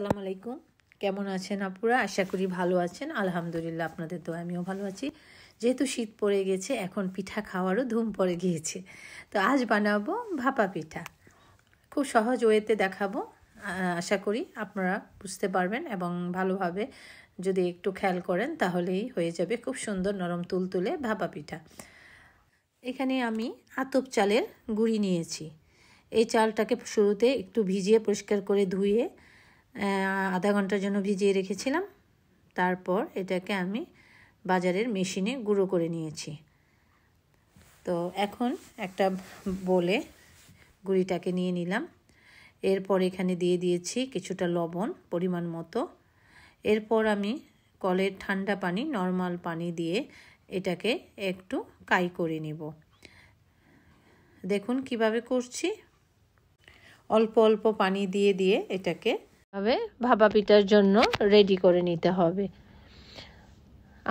আসসালামু আলাইকুম কেমন আছেন আপুরা আশা করি ভালো আছেন আলহামদুলিল্লাহ আপনাদের তো আমিও ভালো আছি যেহেতু শীত পড়ে গেছে এখন পিঠা খাওয়ারও ধুম পড়ে গিয়েছে তো আজ বানাবো ভাপা পিঠা খুব সহজ ওয়েতে দেখাবো আশা করি আপনারা বুঝতে পারবেন এবং ভালোভাবে যদি একটু খেয়াল করেন তাহলেই হয়ে যাবে খুব সুন্দর নরম তুলতুলে ভাপা পিঠা এখানে আমি আতপ চালের গুঁড়ি নিয়েছি এই চালটাকে শুরুতে একটু ভিজিয়ে পরিষ্কার করে ধুয়ে আধা ঘন্টার জন্য ভিজিয়ে রেখেছিলাম তারপর এটাকে আমি বাজারের মেশিনে গুঁড়ো করে নিয়েছি তো এখন একটা বলে গুঁড়িটাকে নিয়ে নিলাম এরপর এখানে দিয়ে দিয়েছি কিছুটা লবণ পরিমাণ মতো এরপর আমি কলের ঠান্ডা পানি নর্মাল পানি দিয়ে এটাকে একটু কাই করে নিব দেখুন কিভাবে করছি অল্প অল্প পানি দিয়ে দিয়ে এটাকে ভাবে ভাপা পিঠার জন্য রেডি করে নিতে হবে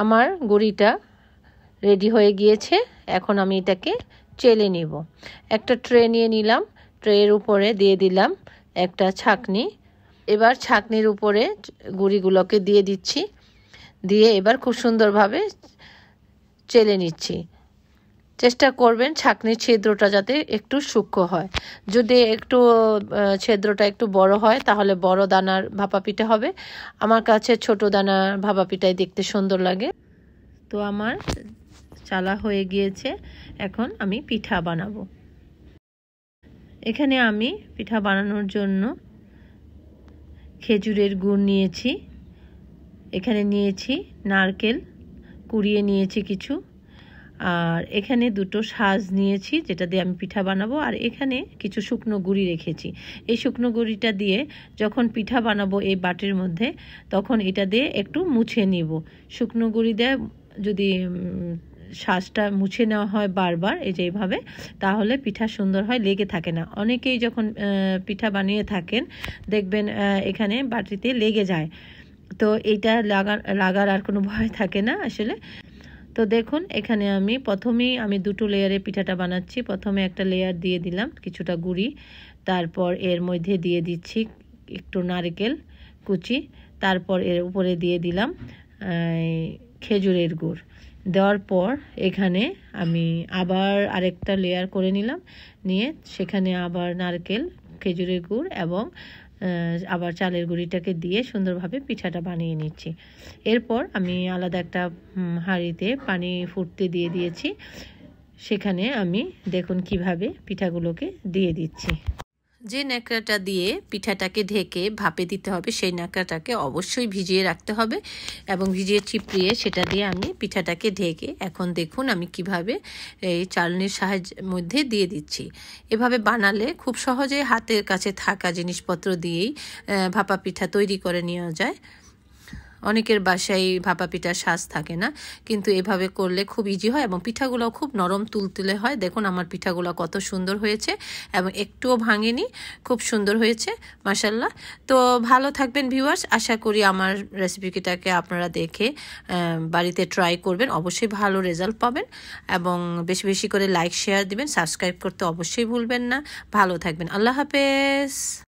আমার গুড়িটা রেডি হয়ে গিয়েছে এখন আমি এটাকে চেলে নিব একটা ট্রে নিয়ে নিলাম ট্রের উপরে দিয়ে দিলাম একটা ছাকনি এবার ছাকনির উপরে গুড়িগুলোকে দিয়ে দিচ্ছি দিয়ে এবার খুব সুন্দরভাবে চেলে নিচ্ছি চেষ্টা করবেন ছাঁকনির ছিদ্রটা যাতে একটু সূক্ষ্ম হয় যদি একটু ছিদ্রটা একটু বড় হয় তাহলে বড় দানার ভাপা পিঠা হবে আমার কাছে ছোট দানার ভাপা পিঠাই দেখতে সুন্দর লাগে তো আমার চালা হয়ে গিয়েছে এখন আমি পিঠা বানাবো এখানে আমি পিঠা বানানোর জন্য খেজুরের গুড় নিয়েছি এখানে নিয়েছি নারকেল কুড়িয়ে নিয়েছি কিছু আর এখানে দুটো সাজ নিয়েছি যেটা দিয়ে আমি পিঠা বানাবো আর এখানে কিছু শুকনো গুঁড়ি রেখেছি এই শুকনো গুঁড়িটা দিয়ে যখন পিঠা বানাবো এই বাটির মধ্যে তখন এটা দিয়ে একটু মুছে নিব শুকনো গুঁড়ি দিয়ে যদি শ্বাসটা মুছে নেওয়া হয় বারবার এই যে এইভাবে তাহলে পিঠা সুন্দর হয় লেগে থাকে না অনেকেই যখন পিঠা বানিয়ে থাকেন দেখবেন এখানে বাটিতে লেগে যায় তো এইটা লাগা লাগার আর কোনো ভয় থাকে না আসলে তো দেখুন এখানে আমি প্রথমেই আমি দুটো লেয়ারে পিঠাটা বানাচ্ছি প্রথমে একটা লেয়ার দিয়ে দিলাম কিছুটা গুড়ি তারপর এর মধ্যে দিয়ে দিচ্ছি একটু নারকেল কুচি তারপর এর উপরে দিয়ে দিলাম খেজুরের গুড় দেওয়ার পর এখানে আমি আবার আরেকটা লেয়ার করে নিলাম নিয়ে সেখানে আবার নারকেল খেজুরের গুড় এবং আবার চালের গুঁড়িটাকে দিয়ে সুন্দরভাবে পিঠাটা বানিয়ে নিচ্ছি এরপর আমি আলাদা একটা হাঁড়িতে পানি ফুটতে দিয়ে দিয়েছি সেখানে আমি দেখুন কিভাবে পিঠাগুলোকে দিয়ে দিচ্ছি যে ন্যাকড়াটা দিয়ে পিঠাটাকে ঢেকে ভাপে দিতে হবে সেই ন্যাকড়াটাকে অবশ্যই ভিজিয়ে রাখতে হবে এবং ভিজিয়ে চিপড়িয়ে সেটা দিয়ে আমি পিঠাটাকে ঢেকে এখন দেখুন আমি কিভাবে এই চালনির সাহায্য মধ্যে দিয়ে দিচ্ছি এভাবে বানালে খুব সহজে হাতের কাছে থাকা জিনিসপত্র দিয়েই ভাপা পিঠা তৈরি করে নেওয়া যায় অনেকের বাসায় ভাপা পিঠার শ্বাস থাকে না কিন্তু এভাবে করলে খুব ইজি হয় এবং পিঠাগুলো খুব নরম তুলতুলে হয় দেখুন আমার পিঠাগুলো কত সুন্দর হয়েছে এবং একটুও ভাঙেনি খুব সুন্দর হয়েছে মাসাল্লাহ তো ভালো থাকবেন ভিউয়ার্স আশা করি আমার রেসিপিটাকে আপনারা দেখে বাড়িতে ট্রাই করবেন অবশ্যই ভালো রেজাল্ট পাবেন এবং বেশি বেশি করে লাইক শেয়ার দিবেন সাবস্ক্রাইব করতে অবশ্যই ভুলবেন না ভালো থাকবেন আল্লাহ হাফেজ